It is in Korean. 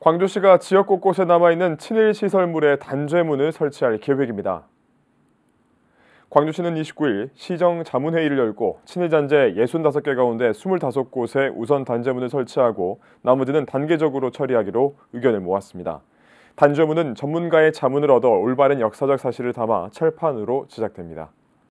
광주시가 지역 곳곳에 남아있는 친일 시설물에 단죄문을 설치할 계획입니다. 광주시는 29일 시정 자문회의를 열고 친일잔재 65개 가운데 25곳에 우선 단죄문을 설치하고 나머지는 단계적으로 처리하기로 의견을 모았습니다. 단죄문은 전문가의 자문을 얻어 올바른 역사적 사실을 담아 철판으로 제작됩니다.